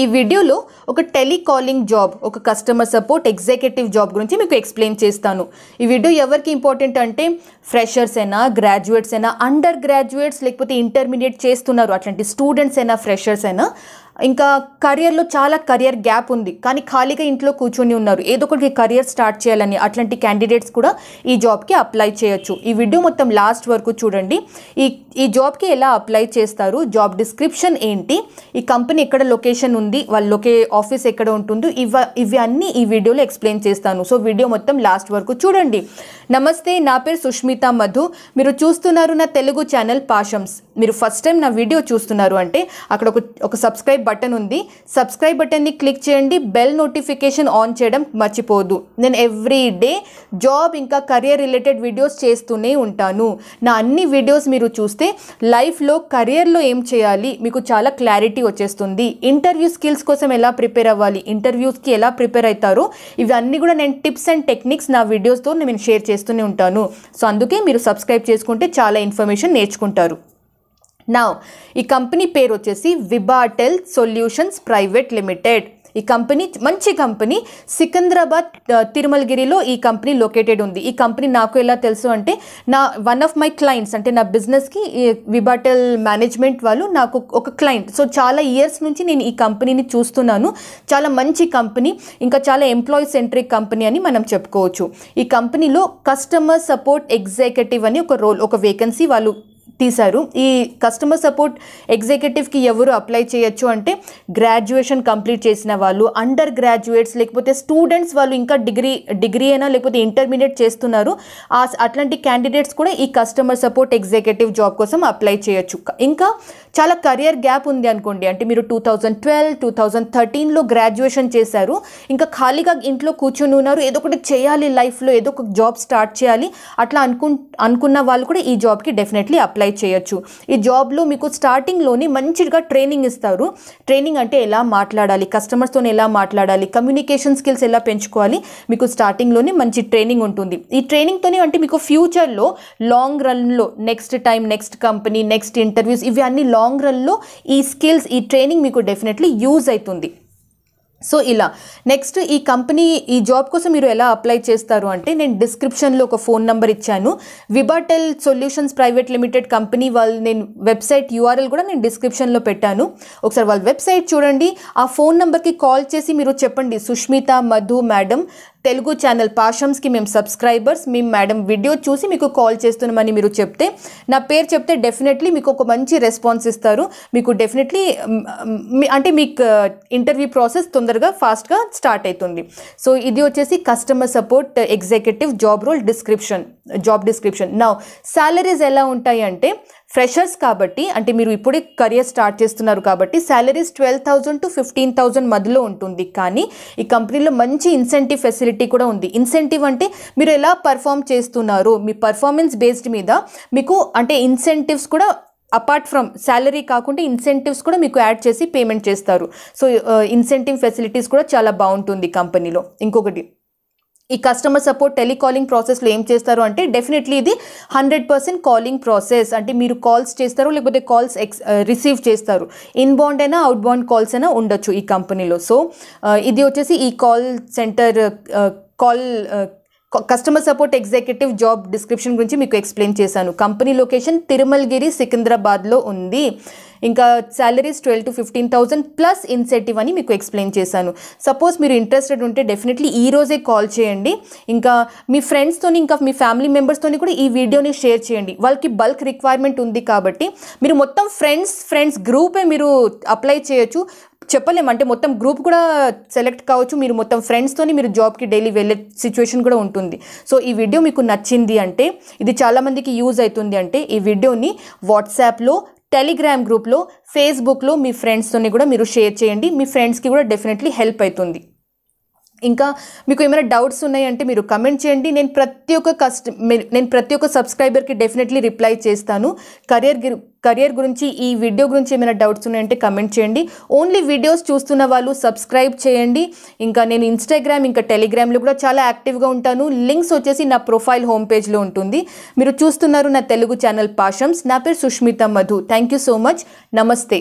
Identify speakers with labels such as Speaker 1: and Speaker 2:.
Speaker 1: ఈ వీడియోలో ఒక టెలికాలింగ్ జాబ్ ఒక కస్టమర్ సపోర్ట్ ఎగ్జిక్యూటివ్ జాబ్ గురించి మీకు ఎక్స్ప్లెయిన్ చేస్తాను ఈ వీడియో ఎవరికి ఇంపార్టెంట్ అంటే ఫ్రెషర్స్ అయినా గ్రాడ్యుయేట్స్ అయినా అండర్ గ్రాడ్యుయేట్స్ లేకపోతే ఇంటర్మీడియట్ చేస్తున్నారు అట్లాంటి స్టూడెంట్స్ అయినా ఫ్రెషర్స్ అయినా ఇంకా కెరియర్లో చాలా కెరియర్ గ్యాప్ ఉంది కానీ ఖాళీగా ఇంట్లో కూర్చొని ఉన్నారు ఏదో ఒకటి కరియర్ స్టార్ట్ చేయాలని అట్లాంటి క్యాండిడేట్స్ కూడా ఈ జాబ్కి అప్లై చేయొచ్చు ఈ వీడియో మొత్తం లాస్ట్ వరకు చూడండి ఈ ఈ జాబ్కి ఎలా అప్లై చేస్తారు జాబ్ డిస్క్రిప్షన్ ఏంటి ఈ కంపెనీ ఎక్కడ లొకేషన్ ఉంది వాళ్ళ లొకే ఆఫీస్ ఎక్కడ ఉంటుందో ఇవ ఇవి అన్నీ ఈ వీడియోలో ఎక్స్ప్లెయిన్ చేస్తాను సో వీడియో మొత్తం లాస్ట్ వరకు చూడండి నమస్తే నా పేరు సుష్మిత మధు మీరు చూస్తున్నారు నా తెలుగు ఛానల్ పాషమ్స్ మీరు ఫస్ట్ టైం నా వీడియో చూస్తున్నారు అంటే అక్కడ ఒక ఒక సబ్స్క్రైబ్ బటన్ ఉంది సబ్స్క్రైబ్ బటన్ని క్లిక్ చేయండి బెల్ నోటిఫికేషన్ ఆన్ చేయడం మర్చిపోదు నేను ఎవ్రీ డే జాబ్ ఇంకా కరియర్ రిలేటెడ్ వీడియోస్ చేస్తూనే ఉంటాను నా అన్ని వీడియోస్ మీరు చూస్తే లైఫ్లో కరియర్లో ఏం చేయాలి మీకు చాలా క్లారిటీ వచ్చేస్తుంది ఇంటర్వ్యూ స్కిల్స్ కోసం ఎలా ప్రిపేర్ అవ్వాలి ఇంటర్వ్యూస్కి ఎలా ప్రిపేర్ అవుతారో ఇవన్నీ కూడా నేను టిప్స్ అండ్ టెక్నిక్స్ నా వీడియోస్తో నేను షేర్ చేస్తూనే ఉంటాను సో అందుకే మీరు సబ్స్క్రైబ్ చేసుకుంటే చాలా ఇన్ఫర్మేషన్ నేర్చుకుంటారు నా ఈ కంపెనీ పేరు వచ్చేసి విబాటెల్ సొల్యూషన్స్ ప్రైవేట్ లిమిటెడ్ ఈ కంపెనీ మంచి కంపెనీ సికింద్రాబాద్ తిరుమలగిరిలో ఈ కంపెనీ లొకేటెడ్ ఉంది ఈ కంపెనీ నాకు ఎలా తెలుసు అంటే నా వన్ ఆఫ్ మై క్లయింట్స్ అంటే నా బిజినెస్కి విబాటెల్ మేనేజ్మెంట్ వాళ్ళు నాకు ఒక క్లయింట్ సో చాలా ఇయర్స్ నుంచి నేను ఈ కంపెనీని చూస్తున్నాను చాలా మంచి కంపెనీ ఇంకా చాలా ఎంప్లాయీ సెంట్రిక్ కంపెనీ అని మనం చెప్పుకోవచ్చు ఈ కంపెనీలో కస్టమర్ సపోర్ట్ ఎగ్జిక్యూటివ్ అని ఒక రోల్ ఒక వేకెన్సీ వాళ్ళు తీశారు ఈ కస్టమర్ సపోర్ట్ ఎగ్జిక్యూటివ్కి ఎవరు అప్లై చేయొచ్చు అంటే గ్రాడ్యుయేషన్ కంప్లీట్ చేసిన వాళ్ళు అండర్ గ్రాడ్యుయేట్స్ లేకపోతే స్టూడెంట్స్ వాళ్ళు ఇంకా డిగ్రీ డిగ్రీ అయినా లేకపోతే ఇంటర్మీడియట్ చేస్తున్నారు ఆ అట్లాంటి క్యాండిడేట్స్ కూడా ఈ కస్టమర్ సపోర్ట్ ఎగ్జిక్యూటివ్ జాబ్ కోసం అప్లై చేయొచ్చు ఇంకా చాలా కరియర్ గ్యాప్ ఉంది అనుకోండి అంటే మీరు two thousand twelve two thousand థర్టీన్లో గ్రాడ్యుయేషన్ చేశారు ఇంకా ఖాళీగా ఇంట్లో కూర్చొని ఉన్నారు ఏదో ఒకటి చేయాలి లైఫ్లో ఏదో ఒక జాబ్ స్టార్ట్ చేయాలి అట్లా అనుకు అనుకున్న వాళ్ళు కూడా ఈ జాబ్కి డెఫినెట్లీ అప్లై చేయొచ్చు ఈ జాబ్లో మీకు స్టార్టింగ్లోని మంచిగా ట్రైనింగ్ ఇస్తారు ట్రైనింగ్ మార్కెటింగ్ అంటే ఎలా మాట్లాడాలి కస్టమర్స్తో ఎలా మాట్లాడాలి కమ్యూనికేషన్ స్కిల్స్ ఎలా పెంచుకోవాలి మీకు స్టార్టింగ్లోనే మంచి ట్రైనింగ్ ఉంటుంది ఈ ట్రైనింగ్తోనే అంటే మీకు ఫ్యూచర్లో లాంగ్ రన్లో next time next company next interviews ఇవి అన్ని లాంగ్ రన్లో ఈ స్కిల్స్ ఈ ట్రైనింగ్ మీకు డెఫినెట్లీ యూజ్ అవుతుంది సో ఇలా నెక్స్ట్ ఈ కంపెనీ ఈ జాబ్ కోసం మీరు ఎలా అప్లై చేస్తారు అంటే నేను డిస్క్రిప్షన్లో ఒక ఫోన్ నెంబర్ ఇచ్చాను Vibatel solutions private limited company వాళ్ళు నేను వెబ్సైట్ యూఆర్ఎల్ కూడా నేను డిస్క్రిప్షన్లో పెట్టాను ఒకసారి వాళ్ళ వెబ్సైట్ చూడండి ఆ ఫోన్ నెంబర్కి కాల్ చేసి మీరు చెప్పండి సుష్మిత మధు మేడం తెలుగు ఛానల్ పాషమ్స్కి మేము సబ్స్క్రైబర్స్ మేము మేడం వీడియో చూసి మీకు కాల్ చేస్తున్నామని మీరు చెప్తే నా పేరు చెప్తే డెఫినెట్లీ మీకు ఒక మంచి రెస్పాన్స్ ఇస్తారు మీకు డెఫినెట్లీ అంటే మీకు ఇంటర్వ్యూ ప్రాసెస్ తొందరగా ఫాస్ట్గా స్టార్ట్ అవుతుంది సో ఇది వచ్చేసి customer support executive job role description job description నా శాలరీస్ ఎలా ఉంటాయి అంటే ఫ్రెషర్స్ కాబట్టి అంటే మీరు ఇప్పుడే కరియర్ స్టార్ట్ చేస్తున్నారు కాబట్టి salaries twelve thousand to fifteen thousand మధ్యలో ఉంటుంది కానీ ఈ కంపెనీలో మంచి ఇన్సెంటివ్ ఫెసిలిటీ కూడా ఉంది ఇన్సెంటివ్ అంటే మీరు ఎలా పర్ఫామ్ చేస్తున్నారు మీ పర్ఫార్మెన్స్ బేస్డ్ మీద మీకు అంటే ఇన్సెంటివ్స్ కూడా అపార్ట్ ఫ్రమ్ శాలరీ కాకుండా ఇన్సెంటివ్స్ కూడా మీకు యాడ్ చేసి పేమెంట్ చేస్తారు సో ఇన్సెంటివ్ ఫెసిలిటీస్ కూడా చాలా బాగుంటుంది కంపెనీలో ఇంకొకటి ఈ కస్టమర్ సపోర్ట్ టెలికాలింగ్ ప్రాసెస్లో ఏం చేస్తారు అంటే డెఫినెట్లీ ఇది హండ్రెడ్ పర్సెంట్ కాలింగ్ ప్రాసెస్ అంటే మీరు కాల్స్ చేస్తారు లేకపోతే కాల్స్ ఎక్స్ రిసీవ్ చేస్తారు ఇన్బౌండ్ అయినా అవుట్బౌండ్ కాల్స్ అయినా ఉండొచ్చు ఈ కంపెనీలో సో uh, ఇది వచ్చేసి ఈ call centre call customer support executive job description గురించి మీకు ఎక్స్ప్లెయిన్ చేశాను కంపెనీ లొకేషన్ తిరుమలగిరి సికింద్రాబాద్లో ఉంది ఇంకా salaries twelve to fifteen thousand plus incentive అని మీకు ఎక్స్ప్లెయిన్ చేశాను సపోజ్ మీరు ఇంట్రెస్టెడ్ ఉంటే డెఫినెట్లీ ఈ రోజే కాల్ చేయండి ఇంకా మీ ఫ్రెండ్స్తో ఇంకా మీ ఫ్యామిలీ మెంబర్స్తో కూడా ఈ వీడియోని షేర్ చేయండి వాళ్ళకి బల్క్ రిక్వైర్మెంట్ ఉంది కాబట్టి మీరు మొత్తం ఫ్రెండ్స్ ఫ్రెండ్స్ గ్రూపే మీరు అప్లై చేయొచ్చు చెప్పలేము అంటే మొత్తం గ్రూప్ కూడా సెలెక్ట్ కావచ్చు మీరు మొత్తం ఫ్రెండ్స్తోని మీరు జాబ్కి డైలీ వెళ్ళే సిచ్యువేషన్ కూడా ఉంటుంది సో ఈ వీడియో మీకు నచ్చింది అంటే ఇది చాలామందికి యూజ్ అవుతుంది అంటే ఈ వీడియోని వాట్సాప్లో టెలిగ్రామ్ గ్రూప్లో ఫేస్బుక్లో మీ ఫ్రెండ్స్తోని కూడా మీరు షేర్ చేయండి మీ ఫ్రెండ్స్కి కూడా డెఫినెట్లీ హెల్ప్ అవుతుంది ఇంకా మీకు ఏమైనా డౌట్స్ ఉన్నాయంటే మీరు కమెంట్ చేయండి నేను ప్రతి ఒక్క కస్ట నేను ప్రతి ఒక్క సబ్స్క్రైబర్కి డెఫినెట్లీ రిప్లై చేస్తాను కరియర్ కరియర్ గురించి ఈ వీడియో గురించి ఏమైనా డౌట్స్ ఉన్నాయంటే కమెంట్ చేయండి ఓన్లీ వీడియోస్ చూస్తున్న వాళ్ళు సబ్స్క్రైబ్ చేయండి ఇంకా నేను ఇన్స్టాగ్రామ్ ఇంకా టెలిగ్రామ్లో కూడా చాలా యాక్టివ్గా ఉంటాను లింక్స్ వచ్చేసి నా ప్రొఫైల్ హోమ్ పేజ్లో ఉంటుంది మీరు చూస్తున్నారు నా తెలుగు ఛానల్ పాషమ్స్ నా పేరు Sushmita Madhu thank you so much నమస్తే